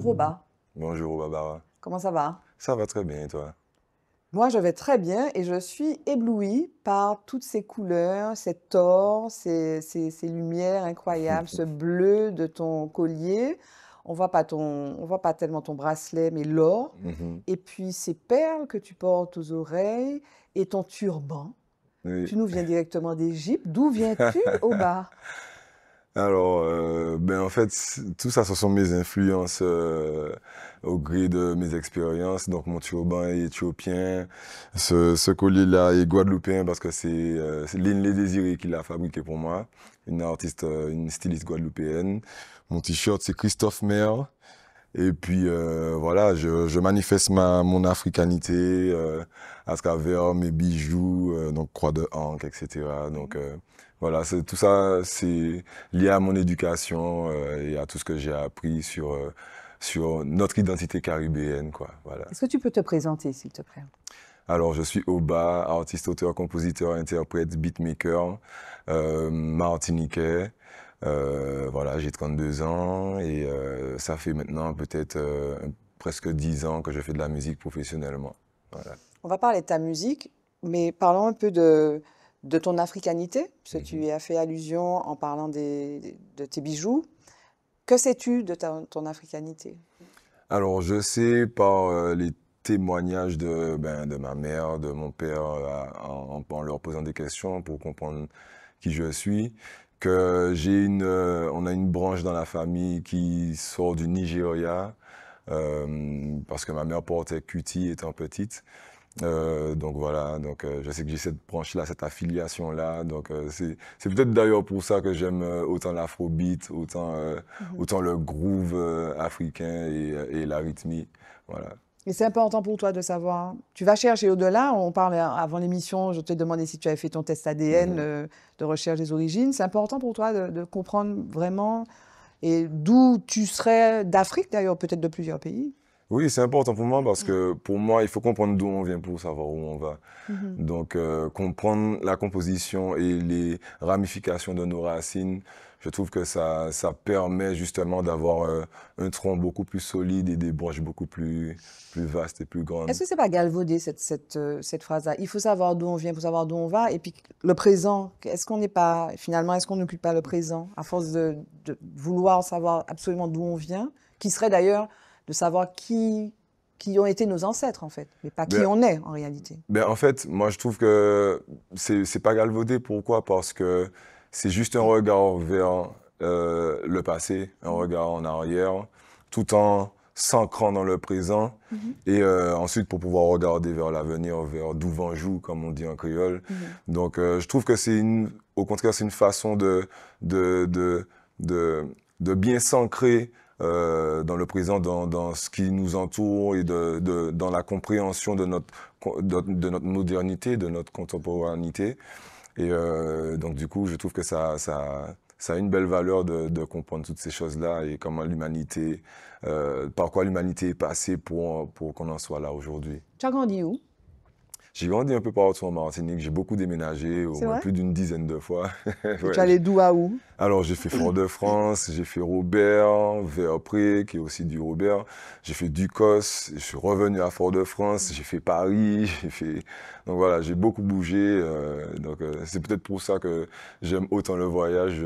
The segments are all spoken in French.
Bonjour Roba. Bonjour Comment ça va Ça va très bien et toi Moi je vais très bien et je suis éblouie par toutes ces couleurs, cet or, ces, lumières incroyables, ce bleu de ton collier. On voit pas ton, on voit pas tellement ton bracelet, mais l'or. Mm-hmm. Et puis ces perles que tu portes aux oreilles et ton turban. Tu nous viens directement d'Égypte. D'où viens-tu, Oba alors, euh, ben en fait, tout ça, ce sont mes influences euh, au gré de mes expériences. Donc, mon turban est éthiopien, ce, ce collier-là est guadeloupéen parce que c'est euh, les Désiré qui l'a fabriqué pour moi, une artiste, euh, une styliste guadeloupéenne. Mon t-shirt, c'est Christophe Maire. Et puis euh, voilà, je, manifeste ma, mon africanité euh, à travers mes bijoux, euh, donc croix de hanque, etc. Mhm. Donc euh, voilà, tout ça, c'est lié à mon éducation et à tout ce que j'ai appris sur, notre identité caribéenne. quoi. Est-ce que tu peux te présenter, s'il te plaît alors, je suis Oba, artiste, auteur, compositeur, interprète, beatmaker, martiniquais. Euh, voilà, j'ai 32 ans et euh, ça fait maintenant peut-être euh, presque 10 ans que je fais de la musique professionnellement. On va parler de ta musique, mais parlons un peu de, ton africanité, parce que tu mhm. as fait allusion en parlant de tes bijoux. Que sais-tu de ton africanité Alors, je sais par les témoignages ben, de, ma mère, de mon père, en, leur posant des questions pour comprendre qui je suis que j'ai une, euh, on a une branche dans la famille qui sort du Nigeria, euh, parce que ma mère portait Cutie étant petite. Euh, donc voilà, donc je sais que j'ai cette branche-là, cette affiliation-là. Donc c'est peut-être d'ailleurs pour ça que j'aime autant l'afrobeat, autant, mhm. autant le groove africain et, et la rythmie. Voilà. Mais c'est important pour toi de savoir. Tu vas chercher au-delà. On parlait avant l'émission, je t'ai demandé si tu avais fait ton test ADN mhm. euh, de recherche des origines. C'est important pour toi de comprendre vraiment et d'où tu serais, d'Afrique d'ailleurs, peut-être de plusieurs pays, oui, c'est important pour moi parce que pour moi, il faut comprendre d'où on vient pour savoir où on va. Mhm. Donc, euh, comprendre la composition et les ramifications de nos racines, je trouve que ça, ça permet justement d'avoir euh, un tronc beaucoup plus solide et des branches beaucoup plus, plus vastes et plus grandes. Est-ce que c'est pas galvaudé cette, cette, euh, cette phrase-là Il faut savoir d'où on vient pour savoir d'où on va. Et puis le présent, est-ce qu'on n'est pas, finalement, est-ce qu'on n'occupe pas le présent à force de vouloir savoir absolument d'où on vient Qui serait d'ailleurs de savoir qui, qui ont été nos ancêtres, en fait, mais pas qui ben, on est en réalité. Ben en fait, moi, je trouve que c'est pas galvaudé. Pourquoi Parce que c'est juste un regard vers euh, le passé, un regard en arrière, tout en s'ancrant dans le présent. Mhm. Et euh, ensuite, pour pouvoir regarder vers l'avenir, vers d'où vent joue, comme on dit en créole. Mhm. Donc, euh, je trouve que c'est une, au contraire, c'est une façon de, de, de, de, de bien s'ancrer euh, dans le présent, dans, dans, ce qui nous entoure et de, de, dans la compréhension de notre, de, notre modernité, de notre contemporanité. Et euh, donc du coup, je trouve que ça, ça, ça a une belle valeur de, de comprendre toutes ces choses-là et comment l'humanité, euh, par quoi l'humanité est passée pour, pour qu'on en soit là aujourd'hui. Tu as grandi où j'ai grandi un peu partout en Martinique. J'ai beaucoup déménagé, au moins plus d'une dizaine de fois. ouais. Tu allais d'où à où Alors, j'ai fait Fort-de-France, j'ai fait Robert, Verpré, qui est aussi du Robert. J'ai fait Ducos, je suis revenu à Fort-de-France, j'ai fait Paris, j'ai fait... Donc voilà, j'ai beaucoup bougé. Euh, donc euh, c'est peut-être pour ça que j'aime autant le voyage.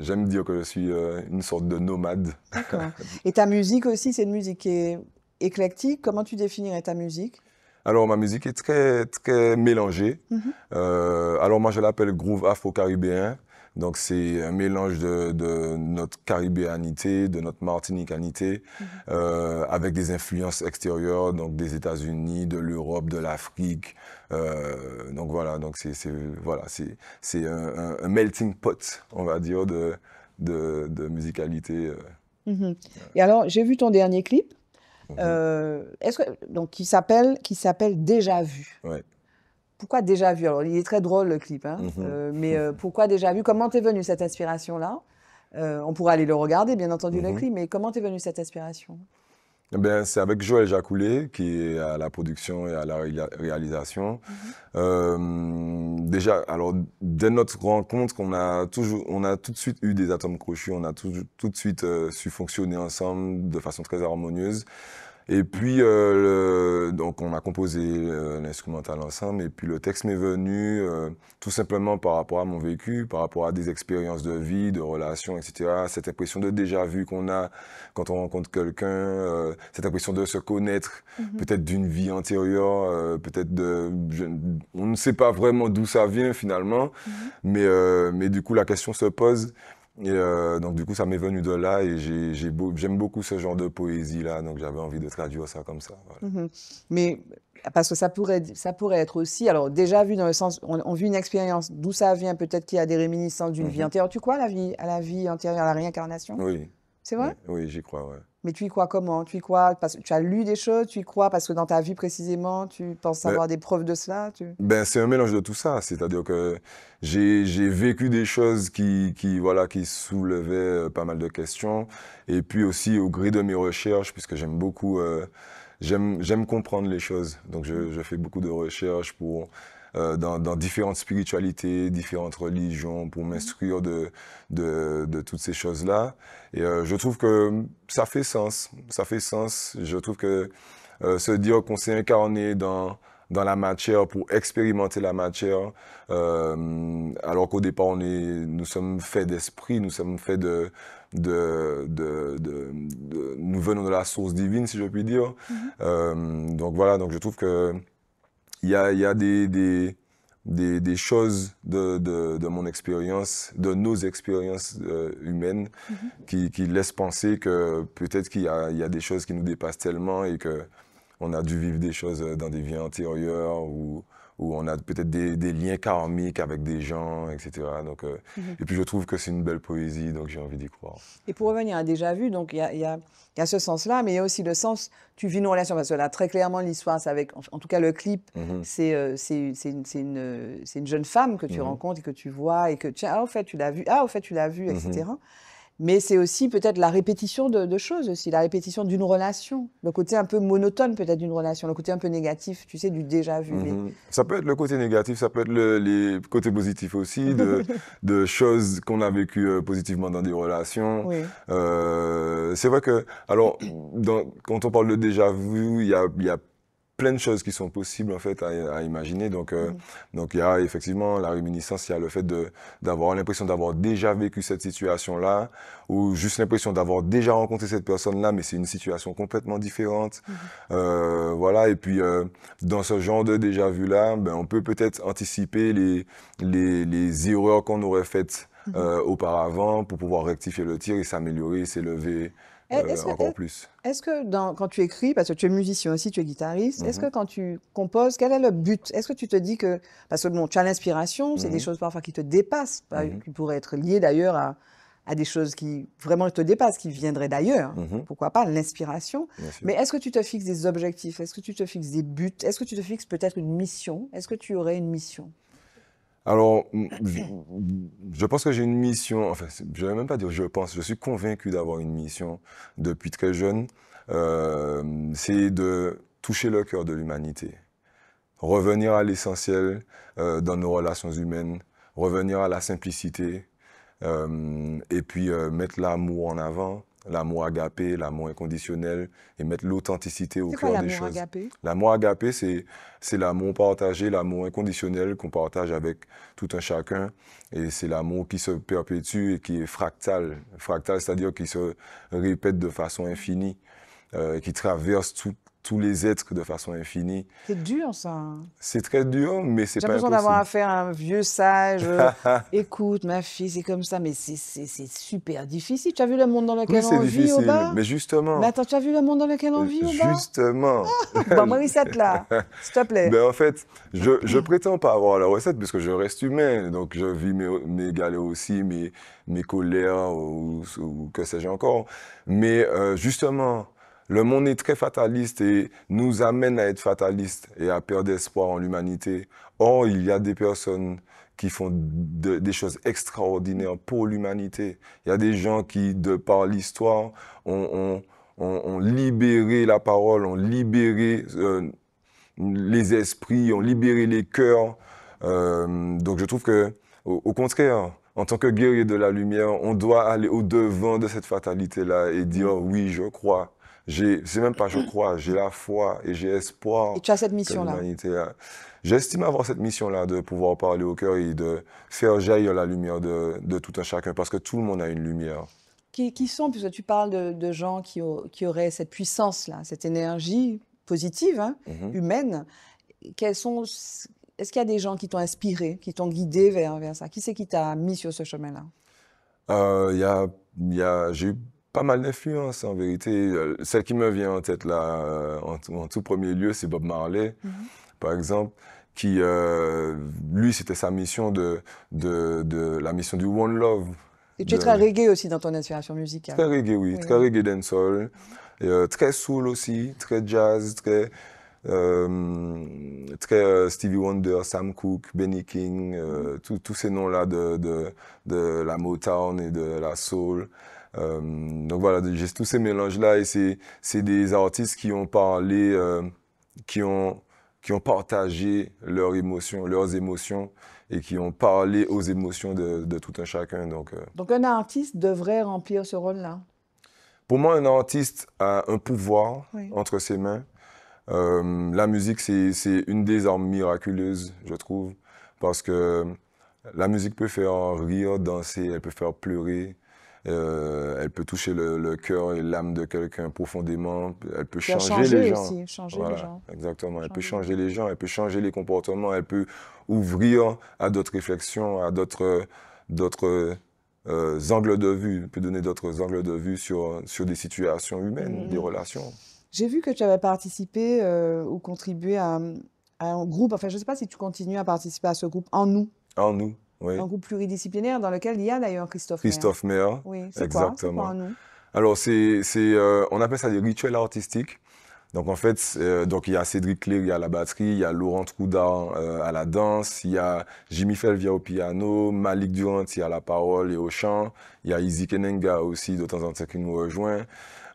J'aime dire que je suis euh, une sorte de nomade. Et ta musique aussi, c'est une musique qui est éclectique. Comment tu définirais ta musique alors, ma musique est très, très mélangée. Mhm. Euh, alors, moi, je l'appelle groove afro-caribéen. Donc, c'est un mélange de, notre caribéanité, de notre martinicanité, mhm. euh, avec des influences extérieures, donc des États-Unis, de l'Europe, de l'Afrique. Euh, donc, voilà, donc c'est voilà, un, melting pot, on va dire, de, de, musicalité. Mhm. Et alors, j'ai vu ton dernier clip. Mhm. Euh, est-ce donc, qui s'appelle, qui s'appelle Déjà Vu. Pourquoi Déjà Vu Alors, il est très drôle le clip, hein. mhm. euh, mais euh, pourquoi Déjà Vu Comment est venue cette aspiration là On pourrait aller le regarder, bien entendu, le mhm. clip, mais comment est venue cette aspiration ben C'est avec Joël Jacoulet, qui est à la production et à la réalisation. Mhm. Euh, déjà, alors, dès notre rencontre, on a, toujours, on a tout de suite eu des atomes crochus, on a tout, tout de suite euh, su fonctionner ensemble de façon très harmonieuse. Et puis, euh, donc, on a composé euh, l'instrumental ensemble. Et puis, le texte m'est venu euh, tout simplement par rapport à mon vécu, par rapport à des expériences de vie, de relations, etc. Cette impression de déjà-vu qu'on a quand on rencontre quelqu'un, euh, cette impression de se connaître, mhm. peut-être d'une vie antérieure, peut-être de. Je, on ne sait pas vraiment d'où ça vient finalement. Mhm. mais, mais du coup, la question se pose. Et euh, donc, du coup, ça m'est venu de là et j'aime beaucoup ce genre de poésie-là. Donc, j'avais envie de traduire ça comme ça. Mm-hmm. Mais euh, parce que ça pourrait, ça pourrait être aussi, alors déjà vu dans le sens, on, on vit une expérience d'où ça vient, peut-être qu'il y a des réminiscences d'une vie mm-hmm. antérieure. Tu crois à la vie, à la vie antérieure, à la réincarnation Oui. C'est vrai Oui, j'y crois, ouais. Mais tu y crois comment Tu y crois parce que tu as lu des choses Tu y crois parce que dans ta vie précisément, tu penses ben avoir des preuves de cela ben, C'est un mélange de tout ça. C'est-à-dire que j'ai vécu des choses qui, voilà, qui soulevaient euh, pas mal de questions. Et puis aussi, au gré de mes recherches, puisque j'aime beaucoup, euh, j'aime comprendre les choses. Donc je, je fais beaucoup de recherches pour euh, dans, dans, différentes spiritualités, différentes religions, pour mhm. m'instruire de, de, de, toutes ces choses-là. Et euh, je trouve que ça fait sens, ça fait sens. Je trouve que euh, se dire qu'on s'est incarné dans, dans la matière, pour expérimenter la matière, euh, alors qu'au départ, on est, nous sommes faits d'esprit, nous sommes faits de de, de, de, Nous venons de la source divine, si je puis dire. Mhm. euh, donc voilà, donc je trouve que il y a, des, choses de, mon expérience, de nos expériences euh, humaines, mhm. qui, qui, laissent penser que peut-être qu'il y, a, des choses qui nous dépassent tellement et qu'on a dû vivre des choses euh, dans des vies antérieures ou où on a peut-être des, liens karmiques avec des gens, etc. Euh, mhm. Et puis je trouve que c'est une belle poésie, donc j'ai envie d'y croire. Et pour revenir à Déjà Vu, il y, a, ce sens-là, mais il y a aussi le sens, tu vis une relation, parce que là, très clairement, l'histoire, avec, en, tout cas le clip, mhm. euh, c'est une, jeune femme que tu mhm. rencontres et que tu vois, et que, tiens, au fait, tu l'as vu, ah, au fait, tu l'as vu, ah, etc mais c'est aussi peut-être la répétition de, choses aussi, la répétition d'une relation, le côté un peu monotone peut-être d'une relation, le côté un peu négatif, tu sais, du déjà vu. Mhm. Ça peut être le côté négatif, ça peut être le, les côtés positifs aussi, de, de choses qu'on a vécues euh, positivement dans des relations. Euh, c'est vrai que, alors, quand on parle de déjà vu, il y a, y a plein de choses qui sont possibles en fait à, imaginer. Donc, euh, donc il y a effectivement la réminiscence, il y a le fait d'avoir l'impression d'avoir déjà vécu cette situation-là, ou juste l'impression d'avoir déjà rencontré cette personne-là, mais c'est une situation complètement différente. Euh, voilà. Et puis euh, dans ce genre de déjà vu-là, ben, on peut peut-être anticiper les, les, erreurs qu'on aurait faites. auparavant pour pouvoir rectifier le tir et s'améliorer, s'élever, eh, euh, est-ce plus. Est-ce que quand tu écris, parce que tu es musicien aussi, tu es guitariste, est-ce mhm. que quand tu composes, quel est le but Est-ce que tu te dis que, parce que bon, tu as l'inspiration, c'est des mhm. choses parfois qui te dépassent, mhm. qui pourraient être liées d'ailleurs à, des choses qui vraiment te dépassent, qui viendraient d'ailleurs. Hein. Pourquoi pas l'inspiration Mais est-ce que tu te fixes des objectifs Est-ce que tu te fixes des buts Est-ce que tu te fixes peut-être une mission Est-ce que tu aurais une mission alors, je pense que j'ai une mission, enfin, je ne vais même pas dire je pense, je suis convaincu d'avoir une mission depuis très jeune, euh, c'est de toucher le cœur de l'humanité, revenir à l'essentiel euh, dans nos relations humaines, revenir à la simplicité, euh, et puis mettre l'amour en avant, l'amour agapé, l'amour inconditionnel, et mettre l'authenticité au cœur des choses. L'amour agapé, c'est c'est l'amour partagé, l'amour inconditionnel qu'on partage avec tout un chacun, et c'est l'amour qui se perpétue et qui est fractal. Fractal, c'est-à-dire qui se répète de façon infinie, euh, qui traverse tout, tous les êtres de façon infinie. C'est dur, ça. Hein. C'est très dur, mais c'est pas J'ai besoin d'avoir affaire à un vieux sage. Euh, écoute, ma fille, c'est comme ça, mais c'est super difficile. Tu as vu le monde dans lequel on vit au bas Mais justement. Mais attends, tu as vu le monde dans lequel on euh, vit au bas Justement. bon, ah, recette là, s'il te plaît. Ben, en fait, je, je prétends pas avoir la recette parce je reste humain. Donc, je vis mes, mes aussi, mes, mes colères ou, que sais-je encore. Mais euh, justement, le monde est très fataliste et nous amène à être fataliste et à perdre espoir en l'humanité. Or, il y a des personnes qui font des choses extraordinaires pour l'humanité. Il y a des gens qui, de par l'histoire, ont, libéré la parole, ont libéré euh, les esprits, ont libéré les cœurs. Euh, donc je trouve que, au, contraire, en tant que guerrier de la lumière, on doit aller au devant de cette fatalité-là et dire oui, je crois, sais même pas je crois, j'ai la foi et j'ai espoir. Et tu as cette mission-là. J'estime avoir cette mission-là de pouvoir parler au cœur et de faire jaillir la lumière de, de, tout un chacun, parce que tout le monde a une lumière. Qui, sont, puisque tu parles de, gens qui, qui, auraient cette puissance-là, cette énergie positive, hein, mhm. humaine, quels sont, est-ce qu'il y a des gens qui t'ont inspiré, qui t'ont guidé vers, vers ça Qui c'est qui t'a mis sur ce chemin-là euh, Il y a, y a, J'ai pas mal d'influences en vérité. Euh, celle qui me vient en tête là, euh, en, tout, premier lieu, c'est Bob Marley, mhm. par exemple, qui, euh, lui, c'était sa mission de, de, de, la mission du One Love. Et tu es très reggae aussi dans ton inspiration musicale. Très reggae, oui, très reggae dancehall, très soul aussi, très jazz, très Stevie Wonder, Sam Cooke, Benny King, mhm. tous ces noms là de, de la Motown et de la soul. Euh, donc voilà, j'ai tous ces mélanges-là et c'est des artistes qui ont parlé, euh, qui ont qui ont partagé leurs émotions, leurs émotions et qui ont parlé aux émotions de, tout un chacun. Donc, euh, donc un artiste devrait remplir ce rôle-là Pour moi, un artiste a un pouvoir entre ses mains. la musique, c'est une des armes miraculeuses, je trouve, parce que la musique peut faire rire, danser, elle peut faire pleurer, euh, elle peut toucher le, cœur et l'âme de quelqu'un profondément. Elle peut changer, les gens. Aussi, changer les gens. Exactement. Elle peut changer les gens. Elle peut changer les comportements. Elle peut ouvrir à d'autres réflexions, à d'autres d'autres euh, angles de vue. peut donner d'autres angles de vue sur sur des situations humaines, mm-hmm. des relations. J'ai vu que tu avais participé euh, ou contribué à, à, un groupe. Enfin, je ne sais pas si tu continues à participer à ce groupe en nous. En nous un groupe pluridisciplinaire dans lequel il y a d'ailleurs Christophe Christophe Meyer, Oui, exactement. Alors, c'est, euh, on appelle ça des rituels artistiques. Donc en fait, euh, donc il y a Cédric Clé, il y a la batterie, il y a Laurent Troudard euh, à la danse, il y a Jimmy Felvia au piano, Malik Durant à a la parole et au chant, il y a Izzy Kenenga aussi de temps en temps qui nous rejoint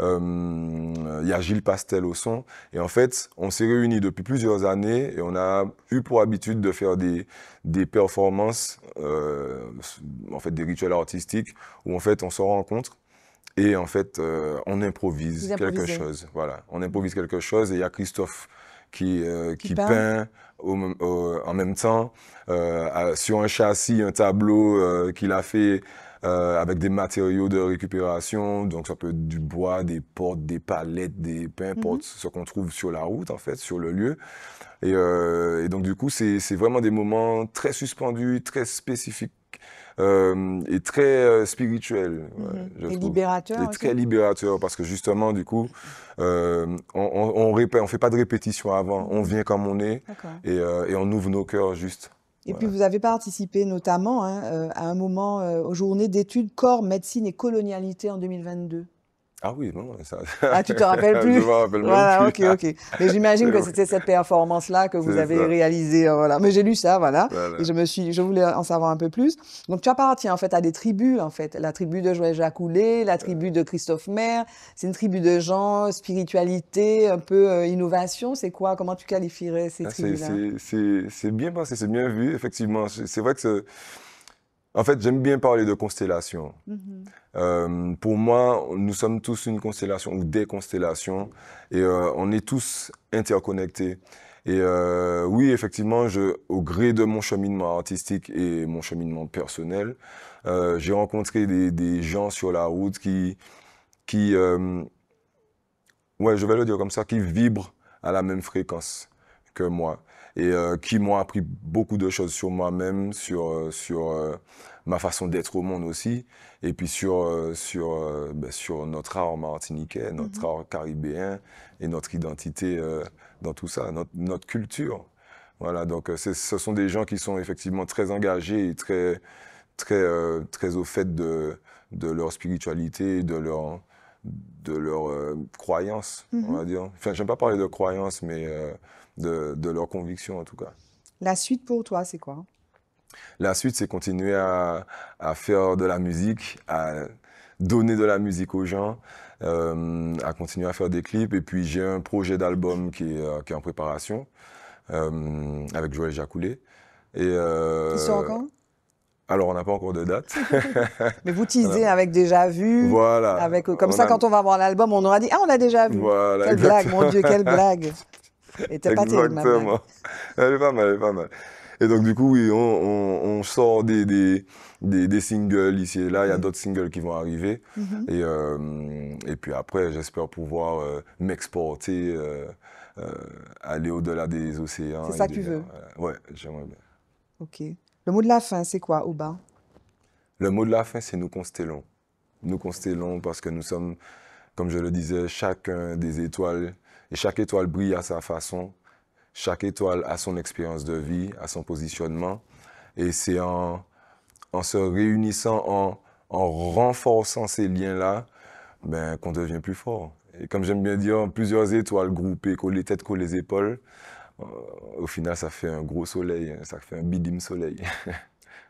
il euh, y a Gilles Pastel au son. Et en fait, on s'est réunis depuis plusieurs années et on a eu pour habitude de faire des, des performances, euh, en fait, des rituels artistiques où en fait, on se rencontre et en fait, euh, on improvise quelque chose. Voilà, on improvise quelque chose et il y a Christophe qui, qui, peint, en même temps sur un châssis, un tableau qu'il a fait euh, avec des matériaux de récupération. Donc, ça peut être du bois, des portes, des palettes, des, peu importe mhm. ce qu'on trouve sur la route, en fait, sur le lieu. Et, euh, donc, du coup, c'est vraiment des moments très suspendus, très spécifiques euh, et très spirituels. spirituel. Ouais, mhm. et très libérateur parce que justement, du coup, on ne on, fait pas de répétition avant, mhm. on vient comme on est et, et on ouvre nos cœurs juste. Et puis vous avez participé notamment hein, euh, à un moment euh, aux journées d'études corps, médecine et colonialité en 2022. Ah oui, non, ça. Ah, tu te rappelles plus Je me rappelle ok, ok. Mais j'imagine que c'était cette performance-là que vous avez réalisée, euh, voilà. Mais j'ai lu ça, voilà, et je me suis, je voulais en savoir un peu plus. Donc tu appartiens en fait à des tribus, en fait, la tribu de Joël Jacoulet, la tribu de Christophe Maire. C'est une tribu de gens, spiritualité, un peu euh, innovation. C'est quoi Comment tu qualifierais ces ah, tribus C'est bien pensé, c'est bien vu, effectivement. C'est vrai que en fait, j'aime bien parler de constellation. Mhm. Euh, pour moi, nous sommes tous une constellation ou des constellations et euh, on est tous interconnectés. Et euh, oui, effectivement, au gré de mon cheminement artistique et mon cheminement personnel, j'ai rencontré des, gens sur la route qui, qui ouais, je vais le dire comme ça, qui vibrent à la même fréquence que moi et euh, qui m'ont appris beaucoup de choses sur moi-même, sur, euh, sur euh, ma façon d'être au monde aussi, et puis sur, sur, ben, sur notre art martiniquais, mhm. notre art caribéen et notre identité dans tout ça, notre, culture. Voilà, donc ce sont des gens qui sont effectivement très engagés et très, très, très au fait de, de leur spiritualité, de leur, de leur croyance, on mhm. va dire. Enfin, j'aime pas parler de croyance, mais de, leurs convictions en tout cas. La suite pour toi, c'est quoi La suite, c'est continuer à, faire de la musique, à donner de la musique aux gens, euh, à continuer à faire des clips. Et puis j'ai un projet d'album qui, est euh, en préparation euh, avec Joël Jacoulet. Et, euh, Il alors, on n'a pas encore de date. Mais vous teasez avec déjà vu. Voilà. Avec, comme ça, quand on va voir l'album, on aura dit Ah, on l'a déjà vu. Voilà, quelle blague, mon Dieu, quelle blague. pas Exactement. Elle est pas mal, elle est pas mal. Et donc, du coup, oui, on, sort des, des, des, singles ici et là. Il y a mhm. d'autres singles qui vont arriver. Mhm. et, euh, et, puis après, j'espère pouvoir euh, m'exporter, euh, aller au-delà des océans. C'est ça que tu veux Ouais, j'aimerais bien. OK. Le mot de la fin, c'est quoi, Oba Le mot de la fin, c'est nous constellons. Nous constellons parce que nous sommes comme je le disais, chacun des étoiles, et chaque étoile brille à sa façon, chaque étoile a son expérience de vie, a son positionnement. Et c'est en, se réunissant, en, renforçant ces liens-là, ben, qu'on devient plus fort. Et comme j'aime bien dire, plusieurs étoiles groupées, les têtes, collées les épaules, euh, au final, ça fait un gros soleil, ça fait un bidim soleil.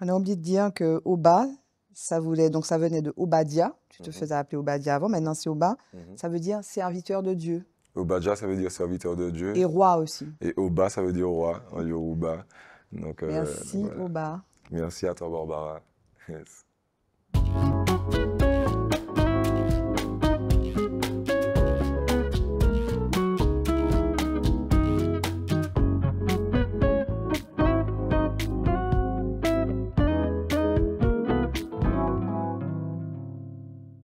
On a oublié de dire qu'au bas, ça voulait donc ça venait de Obadia. Tu te mmh faisais appeler Obadia avant, maintenant c'est Oba. Mmh ça veut dire serviteur de Dieu. Obadia, ça veut dire serviteur de Dieu. Et roi aussi. Et Oba, ça veut dire roi en Yoruba. Donc, Merci euh, Oba. Merci à toi Barbara.